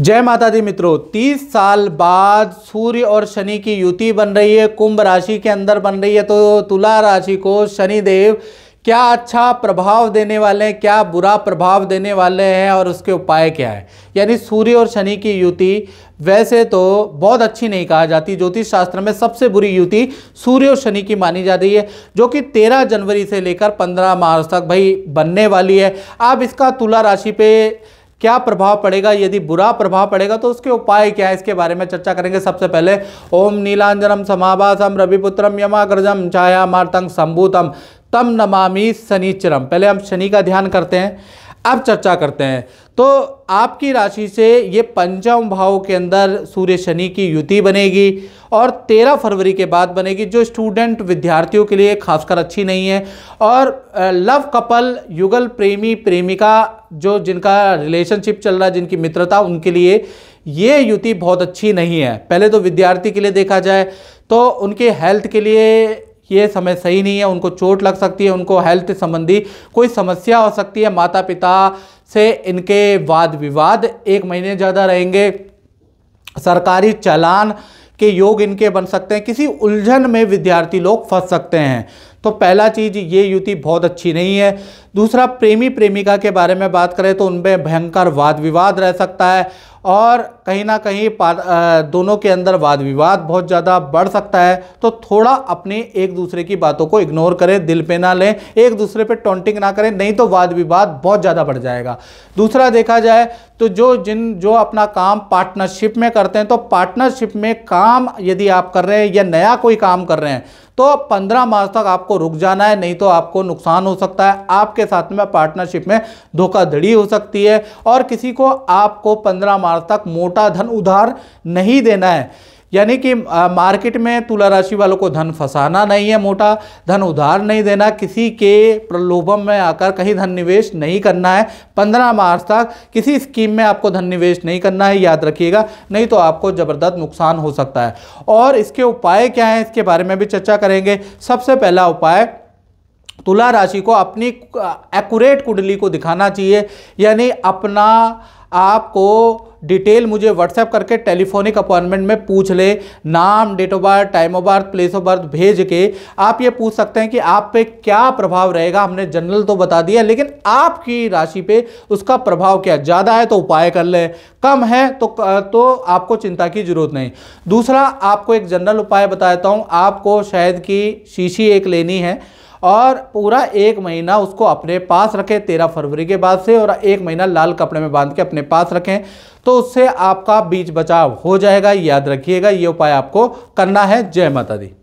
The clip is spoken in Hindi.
जय माता दी मित्रों 30 साल बाद सूर्य और शनि की युति बन रही है कुंभ राशि के अंदर बन रही है तो तुला राशि को शनि देव क्या अच्छा प्रभाव देने वाले हैं क्या बुरा प्रभाव देने वाले हैं और उसके उपाय क्या है यानी सूर्य और शनि की युति वैसे तो बहुत अच्छी नहीं कहा जाती ज्योतिष शास्त्र में सबसे बुरी युति सूर्य और शनि की मानी जा रही है जो कि 13 जनवरी से लेकर 15 मार्च तक भाई बनने वाली है आप इसका तुला राशि पे क्या प्रभाव पड़ेगा यदि बुरा प्रभाव पड़ेगा तो उसके उपाय क्या है इसके बारे में चर्चा करेंगे सबसे पहले ओम नीलांजनम समाभासम रविपुत्रम यमाग्रजम छाया मार्तंग सम्भूतम तम नमामि शनिचरम पहले हम शनि का ध्यान करते हैं अब चर्चा करते हैं तो आपकी राशि से ये पंचम भाव के अंदर सूर्य शनि की युति बनेगी और 13 फरवरी के बाद बनेगी जो स्टूडेंट विद्यार्थियों के लिए खासकर अच्छी नहीं है और लव कपल युगल प्रेमी प्रेमिका जो जिनका रिलेशनशिप चल रहा है जिनकी मित्रता उनके लिए ये युति बहुत अच्छी नहीं है पहले तो विद्यार्थी के लिए देखा जाए तो उनके हेल्थ के लिए ये समय सही नहीं है उनको चोट लग सकती है उनको हेल्थ संबंधी कोई समस्या हो सकती है माता पिता से इनके वाद विवाद एक महीने ज़्यादा रहेंगे सरकारी चलान के योग इनके बन सकते हैं किसी उलझन में विद्यार्थी लोग फंस सकते हैं तो पहला चीज़ ये युति बहुत अच्छी नहीं है दूसरा प्रेमी प्रेमिका के बारे में बात करें तो उनमें भयंकर वाद विवाद रह सकता है और कहीं ना कहीं दोनों के अंदर वाद विवाद बहुत ज़्यादा बढ़ सकता है तो थोड़ा अपने एक दूसरे की बातों को इग्नोर करें दिल पे ना लें एक दूसरे पे टोंटिंग ना करें नहीं तो वाद विवाद बहुत ज़्यादा बढ़ जाएगा दूसरा देखा जाए तो जो जिन जो अपना काम पार्टनरशिप में करते हैं तो पार्टनरशिप में काम यदि आप कर रहे हैं या नया कोई काम कर रहे हैं तो 15 मार्च तक आपको रुक जाना है नहीं तो आपको नुकसान हो सकता है आपके साथ में पार्टनरशिप में धोखाधड़ी हो सकती है और किसी को आपको 15 मार्च तक मोटा धन उधार नहीं देना है यानी कि मार्केट में तुला राशि वालों को धन फंसाना नहीं है मोटा धन उधार नहीं देना किसी के प्रलोभन में आकर कहीं धन निवेश नहीं करना है पंद्रह मार्च तक किसी स्कीम में आपको धन निवेश नहीं करना है याद रखिएगा नहीं तो आपको ज़बरदस्त नुकसान हो सकता है और इसके उपाय क्या हैं इसके बारे में भी चर्चा करेंगे सबसे पहला उपाय तुला राशि को अपनी एकूरेट कुंडली को दिखाना चाहिए यानी अपना आपको डिटेल मुझे व्हाट्सएप करके टेलीफोनिक अपॉइंटमेंट में पूछ ले नाम date of birth time of birth place of birth भेज के आप ये पूछ सकते हैं कि आप पे क्या प्रभाव रहेगा हमने जनरल तो बता दिया लेकिन आपकी राशि पे उसका प्रभाव क्या ज़्यादा है तो उपाय कर लें कम है तो तो आपको चिंता की जरूरत नहीं दूसरा आपको एक जनरल उपाय बताता हूँ आपको शायद की शीशी एक लेनी है और पूरा एक महीना उसको अपने पास रखें तेरह फरवरी के बाद से और एक महीना लाल कपड़े में बांध के अपने पास रखें तो उससे आपका बीज बचाव हो जाएगा याद रखिएगा ये उपाय आपको करना है जय माता दी